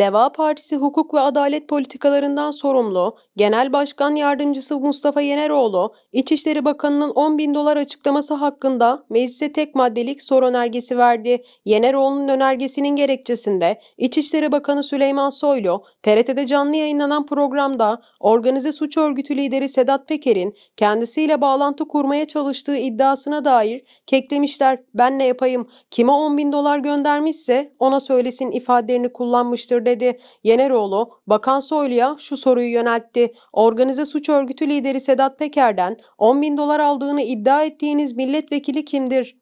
Deva Partisi hukuk ve adalet politikalarından sorumlu Genel Başkan Yardımcısı Mustafa Yeneroğlu, İçişleri Bakanı'nın 10 bin dolar açıklaması hakkında meclise tek maddelik soru önergesi verdi. Yeneroğlu'nun önergesinin gerekçesinde İçişleri Bakanı Süleyman Soylu, TRT'de canlı yayınlanan programda organize suç örgütü lideri Sedat Peker'in kendisiyle bağlantı kurmaya çalıştığı iddiasına dair keklemişler ben ne yapayım kime 10 bin dolar göndermişse ona söylesin ifadelerini kullanmıştır söyledi. Yeneroğlu, Bakan Soylu'ya şu soruyu yöneltti. Organize suç örgütü lideri Sedat Peker'den 10 bin dolar aldığını iddia ettiğiniz milletvekili kimdir?